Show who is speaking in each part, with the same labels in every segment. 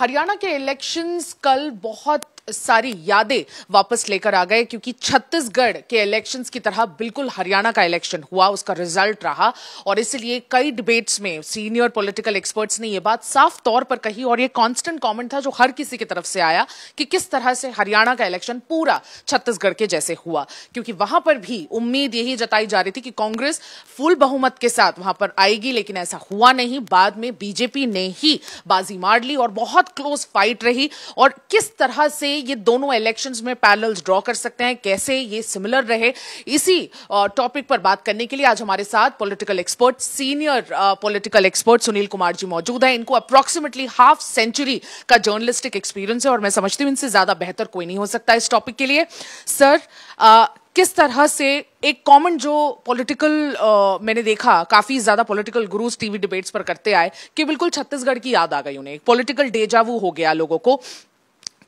Speaker 1: हरियाणा के इलेक्शंस कल बहुत सारी यादें वापस लेकर आ गए क्योंकि छत्तीसगढ़ के इलेक्शंस की तरह बिल्कुल हरियाणा का इलेक्शन हुआ उसका रिजल्ट रहा और इसलिए कई डिबेट्स में सीनियर पॉलिटिकल एक्सपर्ट्स ने यह बात साफ तौर पर कही और यह कांस्टेंट कमेंट था जो हर किसी की तरफ से आया कि किस तरह से हरियाणा का इलेक्शन पूरा छत्तीसगढ़ के जैसे हुआ क्योंकि वहां पर भी उम्मीद यही जताई जा रही थी कि कांग्रेस फुल बहुमत के साथ वहां पर आएगी लेकिन ऐसा हुआ नहीं बाद में बीजेपी ने ही बाजी मार ली और बहुत क्लोज फाइट रही और किस तरह से ये दोनों इलेक्शंस में पैनल ड्रॉ कर सकते हैं कैसे ये सिमिलर रहे इसी टॉपिक पर बात करने के लिए आज हमारे साथ political expert senior political expert Sunil Kumar ji मौजूद हैं इनको अप्रोक्सीमेटली हाफ सेंचुरी का जर्नलिस्टिक एक्सपीरियंस है और मैं समझती हूँ इनसे ज्यादा बेहतर कोई नहीं हो सकता इस टॉपिक के लिए सर आ, किस तरह से एक कॉमन जो पॉलिटिकल मैंने देखा काफी ज्यादा पॉलिटिकल गुरुज टीवी डिबेट्स पर करते आए कि बिल्कुल छत्तीसगढ़ की याद आ गई उन्हें पॉलिटिकल डेजावू वो हो गया लोगों को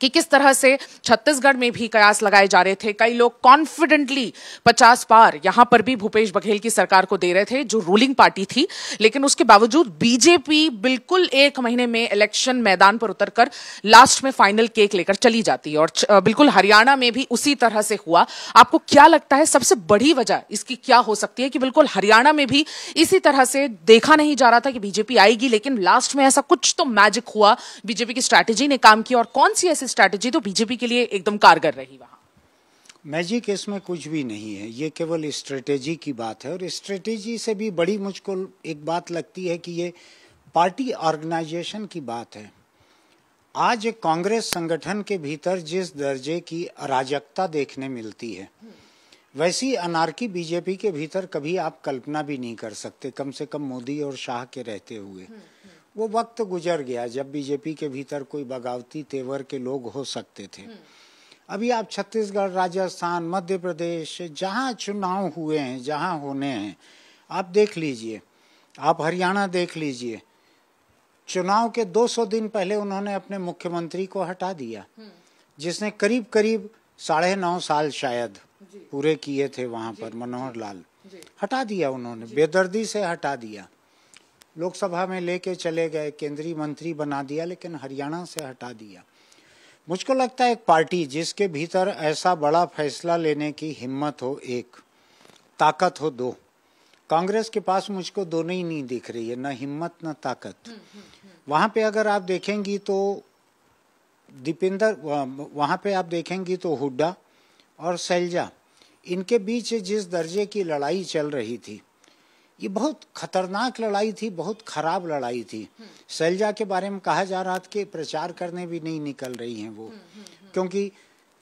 Speaker 1: कि किस तरह से छत्तीसगढ़ में भी कयास लगाए जा रहे थे कई लोग कॉन्फिडेंटली पचास पार यहां पर भी भूपेश बघेल की सरकार को दे रहे थे जो रूलिंग पार्टी थी लेकिन उसके बावजूद बीजेपी बिल्कुल एक महीने में इलेक्शन मैदान पर उतरकर लास्ट में फाइनल केक लेकर चली जाती है और बिल्कुल हरियाणा में भी उसी तरह से हुआ आपको क्या लगता है सबसे बड़ी वजह इसकी क्या हो सकती है कि बिल्कुल हरियाणा में भी इसी तरह से देखा नहीं जा रहा था कि बीजेपी आएगी लेकिन लास्ट में ऐसा कुछ तो मैजिक हुआ बीजेपी की स्ट्रैटेजी ने काम किया और कौन सी ऐसी स्ट्रैटेजी तो बीजेपी के लिए एकदम कारगर रही वहाँ
Speaker 2: मैजिक इसमें कुछ भी नहीं है ये केवल स्ट्रेटेजी की बात है और स्ट्रेटेजी से भी बड़ी मुझको एक बात लगती है कि ये पार्टी ऑर्गेनाइजेशन की बात है आज कांग्रेस संगठन के भीतर जिस दर्जे की अराजकता देखने मिलती है वैसी अनारकी बीजेपी के भीतर कभी आप कल्पना भी नहीं कर सकते कम से कम मोदी और शाह के रहते हुए वो वक्त गुजर गया जब बीजेपी के भीतर कोई बगावती तेवर के लोग हो सकते थे हम्म। अभी आप छत्तीसगढ़ राजस्थान मध्य प्रदेश जहाँ चुनाव हुए हैं जहाँ होने हैं आप देख लीजिए आप हरियाणा देख लीजिए चुनाव के 200 दिन पहले उन्होंने अपने मुख्यमंत्री को हटा दिया हम्म। जिसने करीब करीब साढ़े नौ साल शायद पूरे किए थे वहां पर मनोहर लाल हटा दिया उन्होंने बेदर्दी से हटा दिया लोकसभा में लेके चले गए केंद्रीय मंत्री बना दिया लेकिन हरियाणा से हटा दिया मुझको लगता है एक पार्टी जिसके भीतर ऐसा बड़ा फैसला लेने की हिम्मत हो एक ताकत हो दो कांग्रेस के पास मुझको दोनों ही नहीं दिख रही है ना हिम्मत ना ताकत हम्म, हम्म, हम्म। वहां पे अगर आप देखेंगी तो दीपेंदर वहाँ पे आप देखेंगी तो हुड्डा और सैलजा इनके बीच जिस दर्जे की लड़ाई चल रही थी ये बहुत खतरनाक लड़ाई थी बहुत खराब लड़ाई थी शैलजा के बारे में कहा जा रहा था कि प्रचार करने भी नहीं निकल रही हैं वो क्योंकि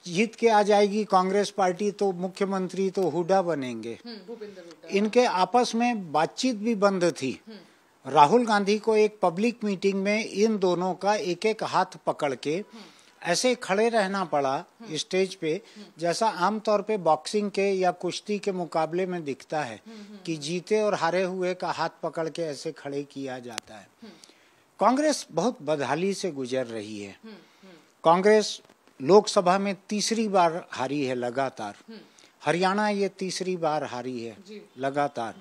Speaker 2: जीत के आ जाएगी कांग्रेस पार्टी तो मुख्यमंत्री तो हुडा बनेंगे हम्म, इनके आपस में बातचीत भी बंद थी राहुल गांधी को एक पब्लिक मीटिंग में इन दोनों का एक एक हाथ पकड़ के ऐसे खड़े रहना पड़ा स्टेज पे जैसा आमतौर पे बॉक्सिंग के या कुश्ती के मुकाबले में दिखता है कि जीते और हारे हुए का हाथ पकड़ के ऐसे खड़े किया जाता है कांग्रेस बहुत बदहाली से गुजर रही है कांग्रेस लोकसभा में तीसरी बार हारी है लगातार हरियाणा ये तीसरी बार हारी है लगातार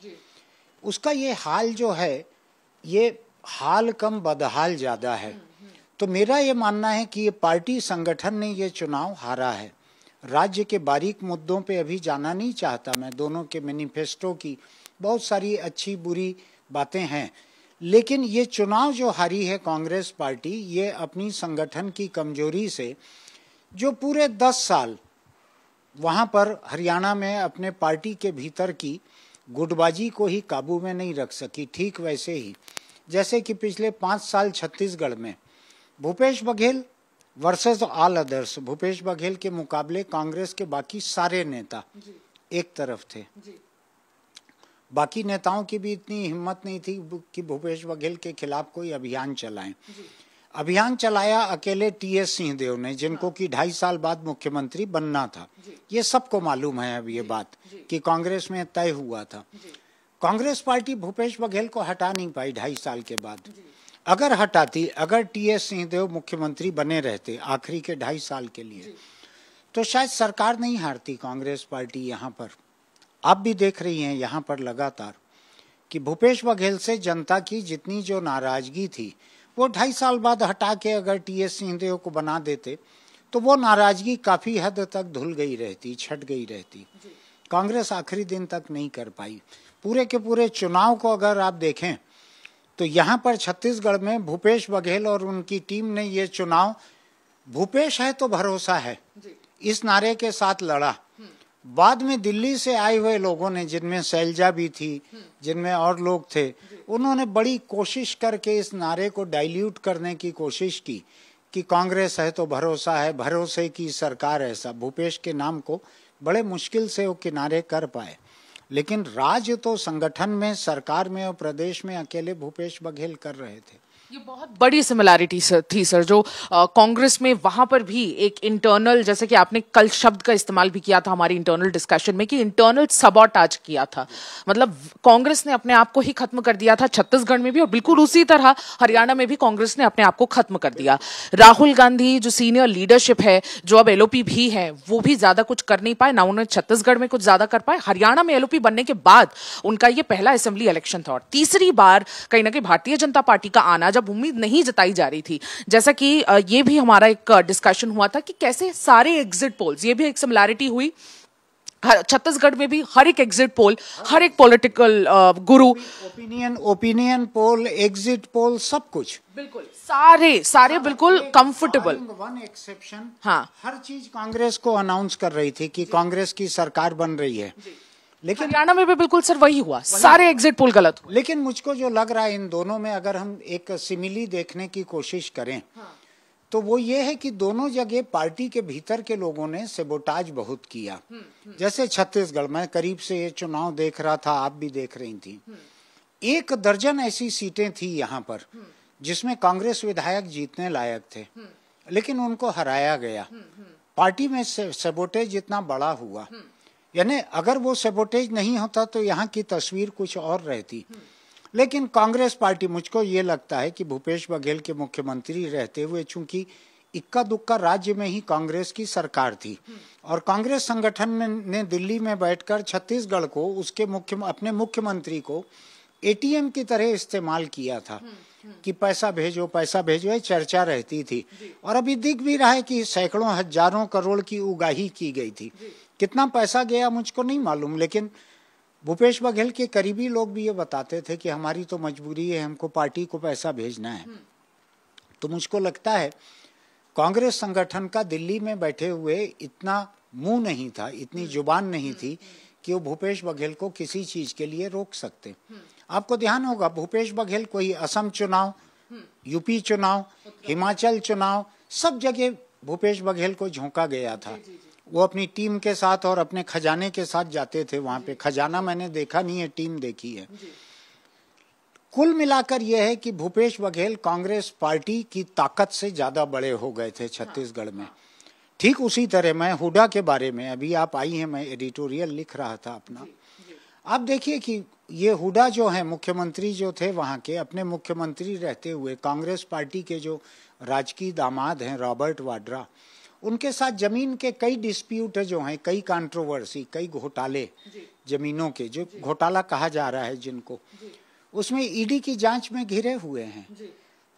Speaker 2: उसका ये हाल जो है ये हाल कम बदहाल ज्यादा है तो मेरा ये मानना है कि ये पार्टी संगठन ने ये चुनाव हारा है राज्य के बारीक मुद्दों पे अभी जाना नहीं चाहता मैं दोनों के मैनिफेस्टो की बहुत सारी अच्छी बुरी बातें हैं लेकिन ये चुनाव जो हारी है कांग्रेस पार्टी ये अपनी संगठन की कमजोरी से जो पूरे दस साल वहाँ पर हरियाणा में अपने पार्टी के भीतर की गुटबाजी को ही काबू में नहीं रख सकी ठीक वैसे ही जैसे कि पिछले पाँच साल छत्तीसगढ़ में Bhupesh Baghel versus all others Bhupesh Baghel के मुकाबले कांग्रेस के बाकी सारे नेता एक तरफ थे बाकी नेताओं की भी इतनी हिम्मत नहीं थी कि भूपेश बघेल के खिलाफ कोई अभियान चलाएं अभियान चलाया अकेले टी एस सिंहदेव ने जिनको हाँ। कि ढाई साल बाद मुख्यमंत्री बनना था ये सबको मालूम है अब ये बात कि कांग्रेस में तय हुआ था कांग्रेस पार्टी भूपेश बघेल को हटा नहीं पाई ढाई साल के बाद अगर हटाती अगर टी एस सिंहदेव मुख्यमंत्री बने रहते आखिरी के ढाई साल के लिए तो शायद सरकार नहीं हारती कांग्रेस पार्टी यहाँ पर आप भी देख रही हैं यहाँ पर लगातार कि भूपेश बघेल से जनता की जितनी जो नाराजगी थी वो ढाई साल बाद हटा के अगर टी एस सिंहदेव को बना देते तो वो नाराजगी काफ़ी हद तक धुल गई रहती छट गई रहती कांग्रेस आखिरी दिन तक नहीं कर पाई पूरे के पूरे चुनाव को अगर आप देखें तो यहाँ पर छत्तीसगढ़ में भूपेश बघेल और उनकी टीम ने ये चुनाव भूपेश है तो भरोसा है इस नारे के साथ लड़ा बाद में दिल्ली से आए हुए लोगों ने जिनमें शैलजा भी थी जिनमें और लोग थे उन्होंने बड़ी कोशिश करके इस नारे को डाइल्यूट करने की कोशिश की कि कांग्रेस है तो भरोसा है भरोसे की सरकार ऐसा भूपेश के नाम को बड़े मुश्किल से वो किनारे कर पाए लेकिन राज्य तो संगठन में सरकार में और प्रदेश में अकेले भूपेश बघेल कर रहे थे
Speaker 1: ये बहुत बड़ी सिमिलैरिटी सर थी सर जो कांग्रेस में वहां पर भी एक इंटरनल जैसे कि आपने कल शब्द का इस्तेमाल भी किया था हमारी इंटरनल डिस्कशन में कि इंटरनल आज किया था मतलब कांग्रेस ने अपने आप को ही खत्म कर दिया था छत्तीसगढ़ में भी और बिल्कुल उसी तरह हरियाणा में भी कांग्रेस ने अपने आप को खत्म कर दिया राहुल गांधी जो सीनियर लीडरशिप है जो अब एलओपी भी है वो भी ज्यादा कुछ कर नहीं पाए ना उन्होंने छत्तीसगढ़ में कुछ ज्यादा कर पाए हरियाणा में एलओपी बनने के बाद उनका ये पहला असेंबली इलेक्शन था और तीसरी बार कहीं ना कहीं भारतीय जनता पार्टी का आना जब उम्मीद नहीं जताई जा रही थी जैसा कि ये भी हमारा एक डिस्कशन हुआ था कि कैसे सारे एग्जिट पोल्स ये भी एक सिमिलैरिटी हुई छत्तीसगढ़ में भी हर एक एग्जिट पोल हर एक political guru opinion opinion poll exit poll सब कुछ बिल्कुल सारे सारे हाँ, बिल्कुल कंफर्टेबल
Speaker 2: वन एक्सेप्शन हाँ हर चीज कांग्रेस को अनाउंस कर रही थी कि कांग्रेस की सरकार बन रही है लेकिन हरियाणा में भी बिल्कुल सर वही हुआ सारे एग्जिट पोल गलत हुए लेकिन मुझको जो लग रहा है इन दोनों में अगर हम एक सिमिली देखने की कोशिश करें हाँ। तो वो ये है कि दोनों जगह पार्टी के भीतर के लोगों ने सेबोटाज बहुत किया हुँ, हम्म, हुँ। हम्म। जैसे छत्तीसगढ़ में करीब से ये चुनाव देख रहा था आप भी देख रही थी हम्म। एक दर्जन ऐसी सीटें थी यहाँ पर जिसमें कांग्रेस विधायक जीतने लायक थे लेकिन उनको हराया गया पार्टी में सेबोटेज जितना बड़ा हुआ यानी अगर वो सेबोटेज नहीं होता तो यहाँ की तस्वीर कुछ और रहती लेकिन कांग्रेस पार्टी मुझको ये लगता है कि भूपेश बघेल के मुख्यमंत्री रहते हुए चूंकि इक्का दुक्का राज्य में ही कांग्रेस की सरकार थी और कांग्रेस संगठन ने दिल्ली में बैठकर छत्तीसगढ़ को उसके मुख्य अपने मुख्यमंत्री को एटीएम की तरह इस्तेमाल किया था कि पैसा भेजो पैसा भेजो चर्चा रहती थी और अभी दिख भी रहा है कि सैकड़ों हजारों करोड़ की उगाही की गई थी कितना पैसा गया मुझको नहीं मालूम लेकिन भूपेश बघेल के करीबी लोग भी ये बताते थे कि हमारी तो मजबूरी है हमको पार्टी को पैसा भेजना है हम्म। तो मुझको लगता है कांग्रेस संगठन का दिल्ली में बैठे हुए इतना मुंह नहीं था इतनी हम्म। जुबान नहीं हम्म। थी कि वो भूपेश बघेल को किसी चीज के लिए रोक सकते आपको ध्यान होगा भूपेश बघेल को ही असम चुनाव यूपी चुनाव हिमाचल चुनाव सब जगह भूपेश बघेल को झोंका गया था जी, जी, जी। वो अपनी टीम के साथ और अपने खजाने के साथ जाते थे वहां पे खजाना मैंने देखा नहीं है टीम देखी है कुल मिलाकर यह है कि भूपेश बघेल कांग्रेस पार्टी की ताकत से ज्यादा बड़े हो गए थे छत्तीसगढ़ में ठीक उसी तरह मैं हुडा के बारे में अभी आप आई हैं मैं एडिटोरियल लिख रहा था अपना आप देखिए कि ये हुडा जो है मुख्यमंत्री जो थे वहां के अपने मुख्यमंत्री रहते हुए कांग्रेस पार्टी के जो राजकीय दामाद हैं रॉबर्ट वाड्रा उनके साथ जमीन के कई डिस्प्यूट जो हैं कई कंट्रोवर्सी कई घोटाले जमीनों के जो घोटाला कहा जा रहा है जिनको उसमें ईडी e की जांच में घिरे हुए हैं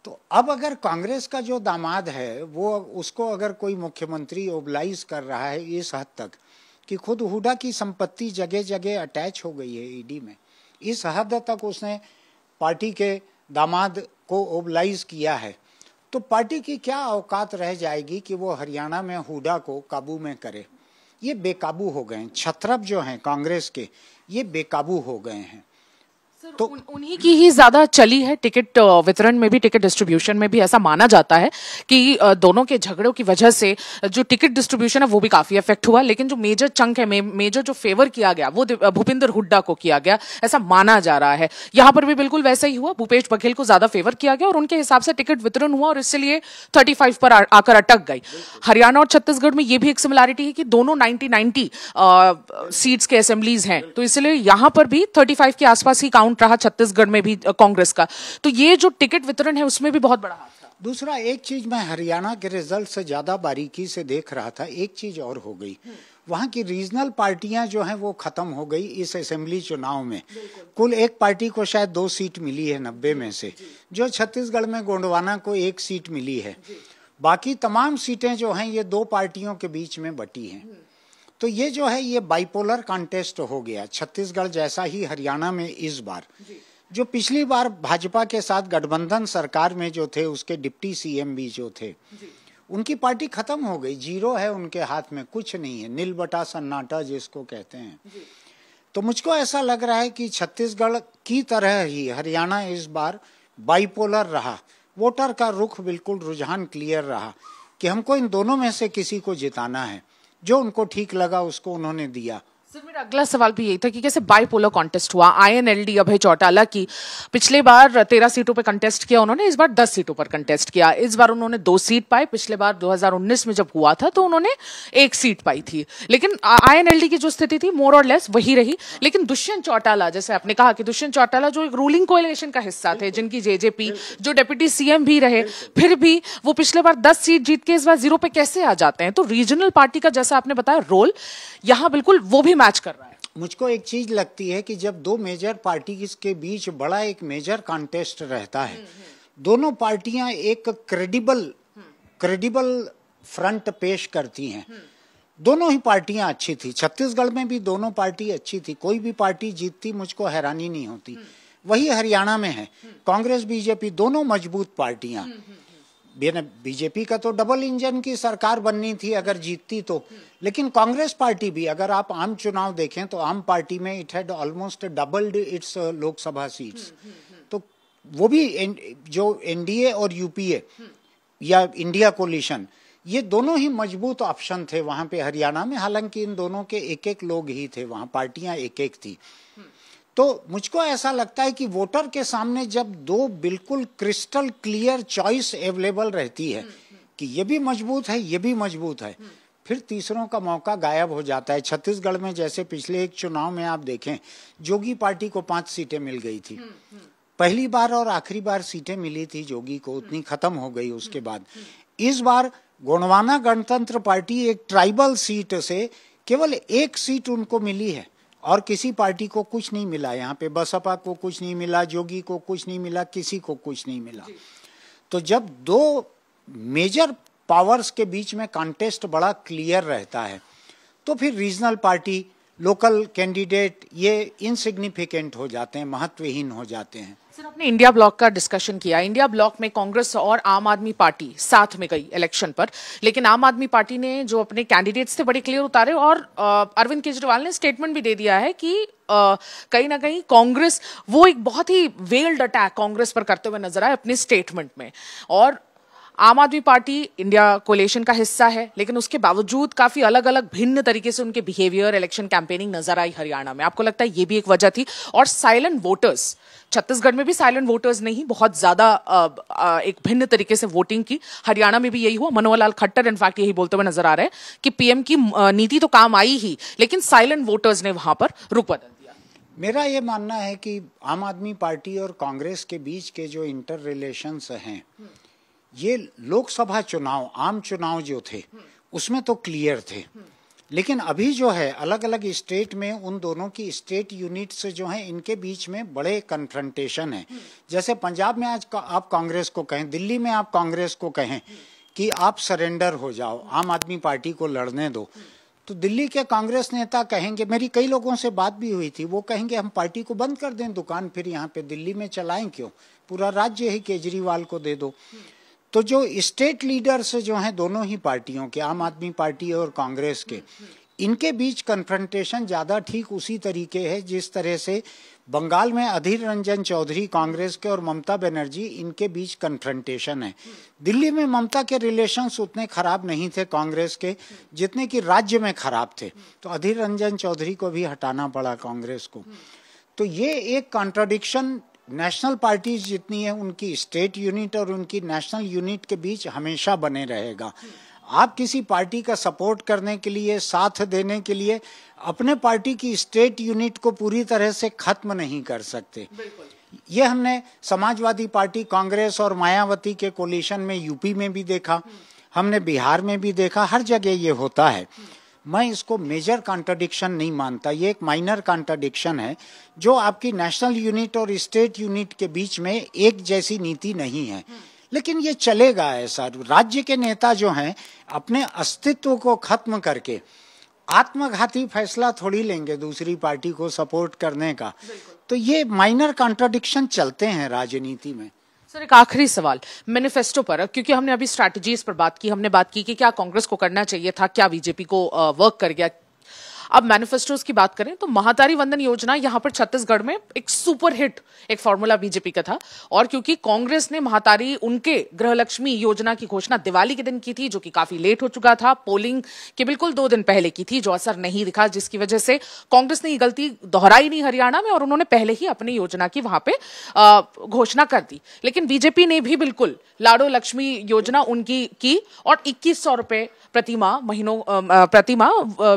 Speaker 2: तो अब अगर कांग्रेस का जो दामाद है वो उसको अगर कोई मुख्यमंत्री ओबलाइज कर रहा है इस हद तक कि खुद हुडा की संपत्ति जगह जगह अटैच हो गई है ईडी e में इस हद तक उसने पार्टी के दामाद को ओबलाइज किया है तो पार्टी की क्या औकात रह जाएगी कि वो हरियाणा में हुडा को काबू में करे ये बेकाबू हो गए हैं छत्रप जो हैं कांग्रेस के ये बेकाबू हो गए हैं
Speaker 1: तो उन्हीं की ही ज्यादा चली है टिकट वितरण में भी टिकट डिस्ट्रीब्यूशन में भी ऐसा माना जाता है कि दोनों के झगड़ों की वजह से जो टिकट डिस्ट्रीब्यूशन है वो भी काफी इफेक्ट हुआ लेकिन जो मेजर चंक है मेजर जो फेवर किया गया वो भूपिंदर हुड्डा को किया गया ऐसा माना जा रहा है यहाँ पर भी बिल्कुल वैसा ही हुआ भूपेश बघेल को ज्यादा फेवर किया गया और उनके हिसाब से टिकट वितरण हुआ और इसलिए थर्टी पर आकर अटक गई हरियाणा और छत्तीसगढ़ में यह भी एक सिमिलैरिटी है कि दोनों नाइनटी नाइनटी सीट्स के असेंबलीज हैं तो इसलिए यहां पर भी थर्टी के आसपास ही काउंट काउंट रहा छत्तीसगढ़ में भी कांग्रेस का तो ये जो टिकट वितरण है उसमें भी बहुत बड़ा हाथ
Speaker 2: दूसरा एक चीज मैं हरियाणा के रिजल्ट से ज्यादा बारीकी से देख रहा था एक चीज और हो गई हम्म। वहाँ की रीजनल पार्टियां जो हैं वो खत्म हो गई इस असेंबली चुनाव में कुल एक पार्टी को शायद दो सीट मिली है नब्बे में से जो छत्तीसगढ़ में गोंडवाना को एक सीट मिली है बाकी तमाम सीटें जो हैं ये दो पार्टियों के बीच में बटी हैं हम्म। तो ये जो है ये बाइपोलर कॉन्टेस्ट हो गया छत्तीसगढ़ जैसा ही हरियाणा में इस बार जो पिछली बार भाजपा के साथ गठबंधन सरकार में जो थे उसके डिप्टी सीएम भी जो थे उनकी पार्टी खत्म हो गई जीरो है उनके हाथ में कुछ नहीं है नीलबटा सन्नाटा जिसको कहते हैं तो मुझको ऐसा लग रहा है कि छत्तीसगढ़ की तरह ही हरियाणा इस बार बाइपोलर रहा वोटर का रुख बिल्कुल रुझान क्लियर रहा कि हमको इन दोनों में से किसी को जिताना है जो उनको ठीक लगा उसको उन्होंने दिया सर
Speaker 1: मेरा अगला सवाल भी यही था कि कैसे बाईपोलर कॉन्टेस्ट हुआ आईएनएलडी अभय चौटाला की पिछले बार तेरह सीटों पर कंटेस्ट किया उन्होंने इस बार दस सीटों पर कंटेस्ट किया इस बार उन्होंने दो सीट पाई पिछले बार 2019 में जब हुआ था तो उन्होंने एक सीट पाई थी लेकिन आईएनएलडी की जो स्थिति थी मोर और लेस वही रही लेकिन दुष्यंत चौटाला जैसे आपने कहा कि दुष्यंत चौटाला जो एक रूलिंग कोएलिशन का हिस्सा थे जिनकी जेजेपी जो डेप्यूटी सीएम भी रहे फिर भी वो पिछले बार दस सीट जीत के इस बार जीरो पे कैसे आ जाते हैं तो रीजनल पार्टी का जैसा आपने बताया रोल यहाँ बिल्कुल वो भी मैच कर रहा है
Speaker 2: मुझको एक चीज लगती है कि जब दो मेजर पार्टी के बीच बड़ा एक मेजर कॉन्टेस्ट रहता है दोनों पार्टियां एक क्रेडिबल क्रेडिबल फ्रंट पेश करती हैं दोनों ही पार्टियां अच्छी थी छत्तीसगढ़ में भी दोनों पार्टी अच्छी थी कोई भी पार्टी जीतती मुझको हैरानी नहीं होती वही हरियाणा में है कांग्रेस बीजेपी दोनों मजबूत पार्टियां बीजेपी का तो डबल इंजन की सरकार बननी थी अगर जीतती तो लेकिन कांग्रेस पार्टी भी अगर आप आम चुनाव देखें तो आम पार्टी में it had almost doubled its Lok Sabha seats तो वो भी जो एनडीए और यूपीए या इंडिया कोलिशन ये दोनों ही मजबूत ऑप्शन थे वहां पे हरियाणा में हालांकि इन दोनों के एक एक लोग ही थे वहां पार्टियां एक एक थी तो मुझको ऐसा लगता है कि वोटर के सामने जब दो बिल्कुल क्रिस्टल क्लियर चॉइस अवेलेबल रहती है कि ये भी मजबूत है ये भी मजबूत है फिर तीसरों का मौका गायब हो जाता है छत्तीसगढ़ में जैसे पिछले एक चुनाव में आप देखें जोगी पार्टी को पांच सीटें मिल गई थी पहली बार और आखिरी बार सीटें मिली थी जोगी को उतनी खत्म हो गई उसके बाद इस बार गोंडवाना गणतंत्र पार्टी एक ट्राइबल सीट से केवल एक सीट उनको मिली है और किसी पार्टी को कुछ नहीं मिला यहाँ पे बसपा को कुछ नहीं मिला जोगी को कुछ नहीं मिला किसी को कुछ नहीं मिला तो जब दो मेजर पावर्स के बीच में कॉन्टेस्ट बड़ा क्लियर रहता है तो फिर रीजनल पार्टी लोकल कैंडिडेट ये इनसिग्निफिकेंट हो जाते हैं महत्वहीन हो जाते हैं
Speaker 1: सर आपने इंडिया ब्लॉक का डिस्कशन किया इंडिया ब्लॉक में कांग्रेस और आम आदमी पार्टी साथ में गई इलेक्शन पर लेकिन आम आदमी पार्टी ने जो अपने कैंडिडेट्स थे बड़े क्लियर उतारे और अरविंद केजरीवाल ने स्टेटमेंट भी दे दिया है कि कहीं ना कहीं कांग्रेस वो एक बहुत ही वेल्ड अटैक कांग्रेस पर करते हुए नजर आए अपने स्टेटमेंट में और आम आदमी पार्टी इंडिया कोलेशन का हिस्सा है लेकिन उसके बावजूद काफी अलग अलग भिन्न तरीके से उनके बिहेवियर इलेक्शन कैंपेनिंग नजर आई हरियाणा में आपको लगता है ये भी एक वजह थी और साइलेंट वोटर्स छत्तीसगढ़ में भी साइलेंट वोटर्स नहीं बहुत ज्यादा एक भिन्न तरीके से वोटिंग की हरियाणा में भी यही हुआ मनोहर लाल खट्टर इनफैक्ट यही बोलते हुए नजर आ रहे हैं कि पीएम की नीति तो काम आई ही लेकिन साइलेंट वोटर्स ने वहां पर रुख बदल दिया
Speaker 2: मेरा ये मानना है कि आम आदमी पार्टी और कांग्रेस के बीच के जो इंटर रिलेशन हैं ये लोकसभा चुनाव आम चुनाव जो थे उसमें तो क्लियर थे लेकिन अभी जो है अलग अलग स्टेट में उन दोनों की स्टेट यूनिट से जो है इनके बीच में बड़े कन्फ्रंटेशन है जैसे पंजाब में आज आप कांग्रेस को कहें दिल्ली में आप कांग्रेस को कहें कि आप सरेंडर हो जाओ आम आदमी पार्टी को लड़ने दो तो दिल्ली के कांग्रेस नेता कहेंगे मेरी कई लोगों से बात भी हुई थी वो कहेंगे हम पार्टी को बंद कर दें दुकान फिर यहाँ पे दिल्ली में चलाएं क्यों पूरा राज्य ही केजरीवाल को दे दो तो जो स्टेट लीडर्स जो हैं दोनों ही पार्टियों के आम आदमी पार्टी और कांग्रेस के इनके बीच कन्फ्रंटेशन ज़्यादा ठीक उसी तरीके है जिस तरह से बंगाल में अधीर रंजन चौधरी कांग्रेस के और ममता बनर्जी इनके बीच कन्फ्रंटेशन है दिल्ली में ममता के रिलेशंस उतने खराब नहीं थे कांग्रेस के जितने कि राज्य में खराब थे तो अधीर रंजन चौधरी को भी हटाना पड़ा कांग्रेस को तो ये एक कॉन्ट्राडिक्शन नेशनल पार्टीज जितनी है उनकी स्टेट यूनिट और उनकी नेशनल यूनिट के बीच हमेशा बने रहेगा आप किसी पार्टी का सपोर्ट करने के लिए साथ देने के लिए अपने पार्टी की स्टेट यूनिट को पूरी तरह से खत्म नहीं कर सकते ये हमने समाजवादी पार्टी कांग्रेस और मायावती के कोलिशन में यूपी में भी देखा हमने बिहार में भी देखा हर जगह ये होता है मैं इसको मेजर कॉन्ट्रडिक्शन नहीं मानता ये एक माइनर कॉन्ट्रडिक्शन है जो आपकी नेशनल यूनिट और स्टेट यूनिट के बीच में एक जैसी नीति नहीं है लेकिन ये चलेगा ऐसा राज्य के नेता जो हैं अपने अस्तित्व को खत्म करके आत्मघाती फैसला थोड़ी लेंगे दूसरी पार्टी को सपोर्ट करने का तो ये माइनर कॉन्ट्रडिक्शन
Speaker 1: चलते हैं राजनीति में सर एक आखिरी सवाल मैनिफेस्टो पर क्योंकि हमने अभी स्ट्रैटेजीज पर बात की हमने बात की कि क्या कांग्रेस को करना चाहिए था क्या बीजेपी को वर्क कर गया अब मैनिफेस्टोज की बात करें तो महातारी वंदन योजना यहां पर छत्तीसगढ़ में एक सुपर हिट एक फॉर्मूला बीजेपी का था और क्योंकि कांग्रेस ने महातारी उनके गृहलक्ष्मी योजना की घोषणा दिवाली के दिन की थी जो कि काफी लेट हो चुका था पोलिंग के बिल्कुल दो दिन पहले की थी जो असर नहीं दिखा जिसकी वजह से कांग्रेस ने ये गलती दोहराई नहीं हरियाणा में और उन्होंने पहले ही अपनी योजना की वहां पर घोषणा कर दी लेकिन बीजेपी ने भी बिल्कुल लाडो लक्ष्मी योजना उनकी की और इक्कीस सौ रुपए प्रतिमा महीनों प्रतिमा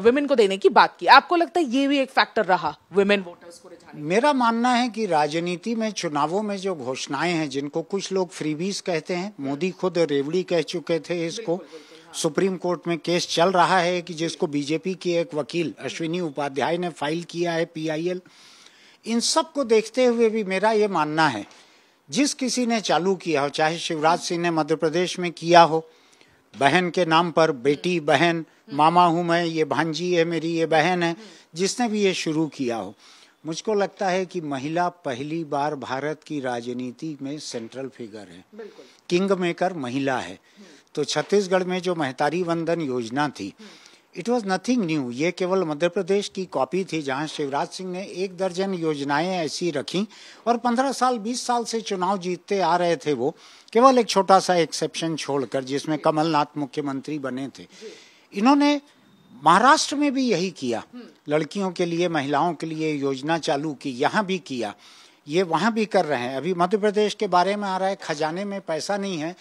Speaker 1: विमेन को देने की बात बात की आपको लगता है ये भी एक फैक्टर रहा वुमेन वोटर्स को रिझाने मेरा मानना है कि राजनीति
Speaker 2: में चुनावों में जो घोषणाएं हैं जिनको कुछ लोग फ्रीबीज कहते हैं मोदी खुद रेवड़ी कह चुके थे इसको हाँ। सुप्रीम कोर्ट में केस चल रहा है कि जिसको बीजेपी के एक वकील अश्विनी उपाध्याय ने फाइल किया है पीआईएल इन सब को देखते हुए भी मेरा ये मानना है जिस किसी ने चालू किया हो चाहे शिवराज सिंह ने मध्य प्रदेश में किया हो बहन के नाम पर बेटी बहन मामा हूँ मैं ये भांजी है मेरी ये बहन है जिसने भी ये शुरू किया हो मुझको लगता है कि महिला पहली बार भारत की राजनीति में सेंट्रल फिगर है किंग मेकर महिला है तो छत्तीसगढ़ में जो महतारी वंदन योजना थी इट वॉज नथिंग न्यू ये केवल मध्य प्रदेश की कॉपी थी जहां शिवराज सिंह ने एक दर्जन योजनाएं ऐसी रखी और 15 साल 20 साल से चुनाव जीतते आ रहे थे वो केवल एक छोटा सा एक्सेप्शन छोड़कर जिसमें कमलनाथ मुख्यमंत्री बने थे इन्होंने महाराष्ट्र में भी यही किया लड़कियों के लिए महिलाओं के लिए योजना चालू की यहाँ भी किया ये वहाँ भी कर रहे हैं अभी मध्य प्रदेश के बारे में आ रहा है खजाने में पैसा नहीं है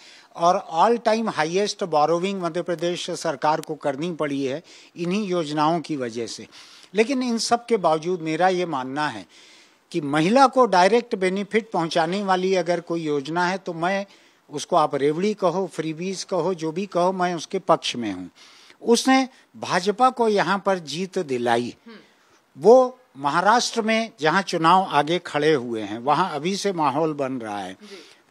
Speaker 2: और all time highest borrowing Madhya Pradesh सरकार को करनी पड़ी है इन्हीं योजनाओं की वजह से लेकिन इन सब के बावजूद मेरा ये मानना है कि महिला को डायरेक्ट बेनिफिट पहुंचाने वाली अगर कोई योजना है तो मैं उसको आप रेवड़ी कहो फ्रीबीज कहो जो भी कहो मैं उसके पक्ष में हूँ उसने भाजपा को यहाँ पर जीत दिलाई हम्म। वो महाराष्ट्र में जहाँ चुनाव आगे खड़े हुए हैं वहाँ अभी से माहौल बन रहा है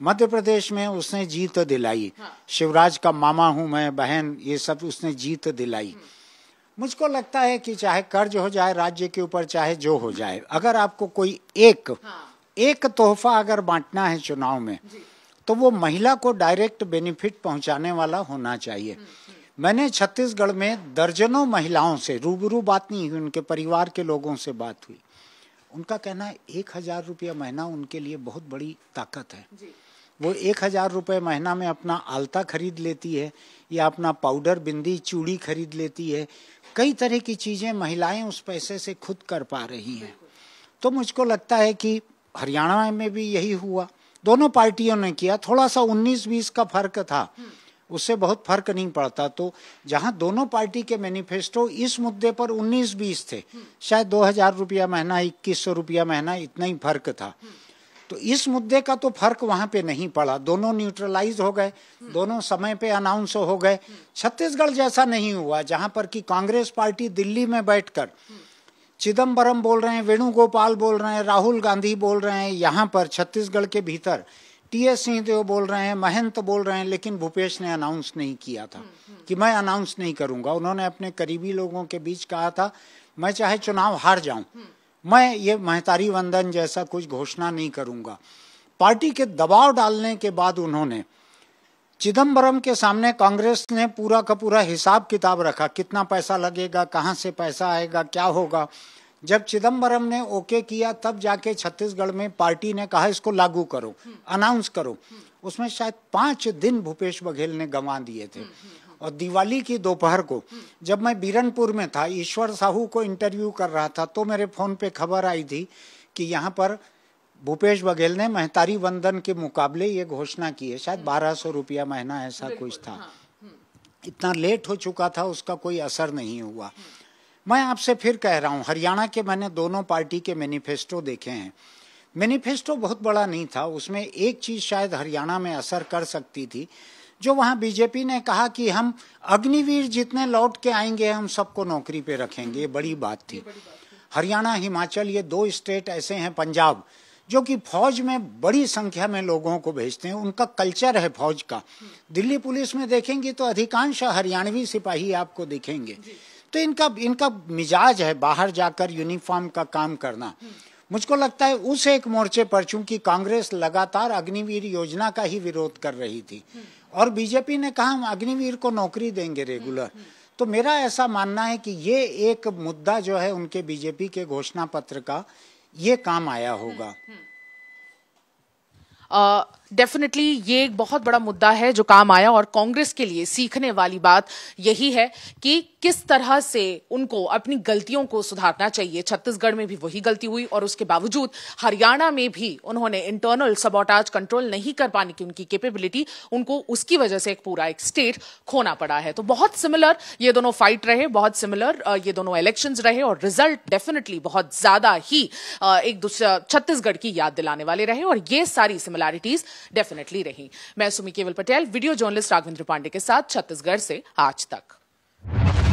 Speaker 2: मध्य प्रदेश में उसने जीत दिलाई हाँ। शिवराज का मामा हूँ मैं बहन ये सब उसने जीत दिलाई हम्म। मुझको लगता है कि चाहे कर्ज हो जाए राज्य के ऊपर चाहे जो हो जाए अगर आपको कोई एक हाँ। एक तोहफा अगर बांटना है चुनाव में तो वो महिला को डायरेक्ट बेनिफिट पहुंचाने वाला होना चाहिए हम्म। मैंने छत्तीसगढ़ में दर्जनों महिलाओं से रूबरू बात नहीं हुई उनके परिवार के लोगों से बात हुई उनका कहना है एक हज़ार रुपया महीना उनके लिए बहुत बड़ी ताकत है जी। वो एक हज़ार रुपये महीना में अपना आलता खरीद लेती है या अपना पाउडर बिंदी चूड़ी खरीद लेती है कई तरह की चीज़ें महिलाएं उस पैसे से खुद कर पा रही हैं तो मुझको लगता है कि हरियाणा में भी यही हुआ दोनों पार्टियों ने किया थोड़ा सा उन्नीस बीस का फर्क था हम्म। उससे बहुत फर्क नहीं पड़ता तो जहां दोनों पार्टी के मैनिफेस्टो इस मुद्दे पर 19-20 थे शायद दो हजार रुपया महीना इक्कीस सौ रुपया महीना इतना ही फर्क था तो इस मुद्दे का तो फर्क वहां पे नहीं पड़ा दोनों न्यूट्रलाइज हो गए दोनों समय पे अनाउंस हो गए छत्तीसगढ़ जैसा नहीं हुआ जहां पर कि कांग्रेस पार्टी दिल्ली में बैठकर चिदम्बरम बोल रहे हैं वेणुगोपाल बोल रहे हैं राहुल गांधी बोल रहे हैं यहाँ पर छत्तीसगढ़ के भीतर टीएस सिंह सिंहदेव बोल रहे हैं महंत बोल रहे हैं लेकिन भूपेश ने अनाउंस नहीं किया था कि मैं अनाउंस नहीं करूंगा उन्होंने अपने करीबी लोगों के बीच कहा था मैं चाहे चुनाव हार जाऊं मैं ये महतारी वंदन जैसा कुछ घोषणा नहीं करूंगा पार्टी के दबाव डालने के बाद उन्होंने चिदम्बरम के सामने कांग्रेस ने पूरा का पूरा हिसाब किताब रखा कितना पैसा लगेगा कहाँ से पैसा आएगा क्या होगा जब चिदम्बरम ने ओके किया तब जाके छत्तीसगढ़ में पार्टी ने कहा इसको लागू करो अनाउंस करो उसमें शायद पांच दिन भूपेश बघेल ने गंवा दिए थे और दिवाली की दोपहर को जब मैं बीरनपुर में था ईश्वर साहू को इंटरव्यू कर रहा था तो मेरे फ़ोन पे खबर आई थी कि यहाँ पर भूपेश बघेल ने महतारी वंदन के मुकाबले ये घोषणा की है शायद बारह सौ रुपया महीना ऐसा कुछ था हाँ। इतना लेट हो चुका था उसका कोई असर नहीं हुआ मैं आपसे फिर कह रहा हूँ हरियाणा के मैंने दोनों पार्टी के मैनिफेस्टो देखे हैं मैनिफेस्टो बहुत बड़ा नहीं था उसमें एक चीज़ शायद हरियाणा में असर कर सकती थी जो वहाँ बीजेपी ने कहा कि हम अग्निवीर जितने लौट के आएंगे हम सबको नौकरी पे रखेंगे ये बड़ी बात थी हरियाणा हिमाचल ये दो स्टेट ऐसे हैं पंजाब जो कि फौज में बड़ी संख्या में लोगों को भेजते हैं उनका कल्चर है फौज का दिल्ली पुलिस में देखेंगे तो अधिकांश हरियाणवी सिपाही आपको दिखेंगे तो इनका इनका मिजाज है बाहर जाकर यूनिफॉर्म का काम करना मुझको लगता है उस एक मोर्चे पर चूंकि कांग्रेस लगातार अग्निवीर योजना का ही विरोध कर रही थी और बीजेपी ने कहा हम अग्निवीर को नौकरी देंगे रेगुलर तो मेरा ऐसा मानना है कि ये एक मुद्दा जो है उनके बीजेपी के घोषणा पत्र का ये काम आया होगा
Speaker 1: डेफिनेटली ये एक बहुत बड़ा मुद्दा है जो काम आया और कांग्रेस के लिए सीखने वाली बात यही है कि किस तरह से उनको अपनी गलतियों को सुधारना चाहिए छत्तीसगढ़ में भी वही गलती हुई और उसके बावजूद हरियाणा में भी उन्होंने इंटरनल सबोटाज कंट्रोल नहीं कर पाने की उनकी कैपेबिलिटी उनको उसकी वजह से एक पूरा एक स्टेट खोना पड़ा है तो बहुत सिमिलर ये दोनों फाइट रहे बहुत सिमिलर ये दोनों इलेक्शन रहे और रिजल्ट डेफिनेटली बहुत ज्यादा ही एक दूसरा छत्तीसगढ़ की याद दिलाने वाले रहे और ये सारी सिमिलैरिटीज डेफिनेटली रही मैं सुमी केवल पटेल वीडियो जर्नलिस्ट राघवेंद्र पांडे के साथ छत्तीसगढ़ से आज तक